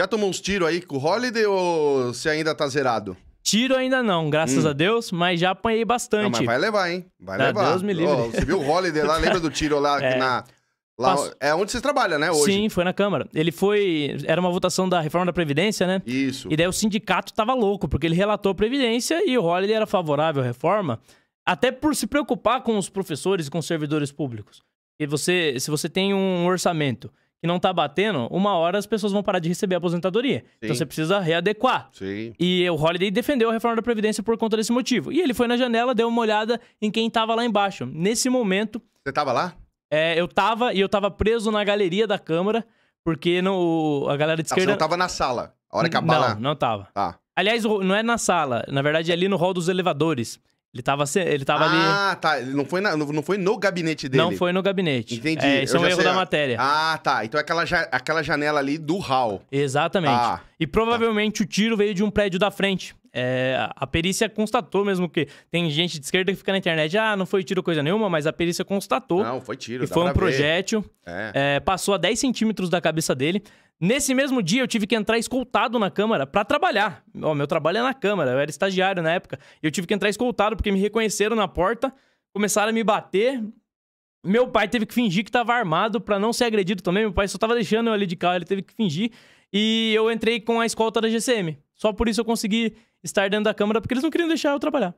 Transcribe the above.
Já tomou uns tiros aí com o Holiday ou você ainda tá zerado? Tiro ainda não, graças hum. a Deus, mas já apanhei bastante. Não, mas vai levar, hein? Vai ah, levar. Deus me livre. Oh, você viu o Holiday lá, lembra do tiro lá é. na... Lá, É onde vocês trabalham, né, hoje? Sim, foi na Câmara. Ele foi... Era uma votação da reforma da Previdência, né? Isso. E daí o sindicato tava louco, porque ele relatou a Previdência e o Holiday era favorável à reforma, até por se preocupar com os professores e com os servidores públicos. E você, se você tem um orçamento que não tá batendo, uma hora as pessoas vão parar de receber a aposentadoria. Então Sim. Então você precisa readequar. Sim. E o Holiday defendeu a reforma da Previdência por conta desse motivo. E ele foi na janela, deu uma olhada em quem tava lá embaixo. Nesse momento. Você tava lá? É, eu tava e eu tava preso na galeria da Câmara, porque no, a galera de esquerda. Ah, você não tava na sala. A hora que a bala. Não, não tava. Ah. Aliás, não é na sala. Na verdade, é ali no hall dos elevadores. Ele tava, ele tava ah, ali. Ah, tá. Não foi, na, não foi no gabinete dele. Não foi no gabinete. Entendi. É, esse Eu é um erro sei. da matéria. Ah, tá. Então é aquela, ja... aquela janela ali do hall. Exatamente. Ah, e provavelmente tá. o tiro veio de um prédio da frente. É, a perícia constatou mesmo que tem gente de esquerda que fica na internet, ah, não foi tiro coisa nenhuma, mas a perícia constatou. Não, foi tiro. E foi um projétil. É. É, passou a 10 centímetros da cabeça dele. Nesse mesmo dia, eu tive que entrar escoltado na Câmara para trabalhar. Ó, meu trabalho é na Câmara, eu era estagiário na época. Eu tive que entrar escoltado porque me reconheceram na porta, começaram a me bater. Meu pai teve que fingir que estava armado para não ser agredido também. Meu pai só estava deixando eu ali de carro, ele teve que fingir. E eu entrei com a escolta da GCM. Só por isso eu consegui estar dentro da Câmara, porque eles não queriam deixar eu trabalhar.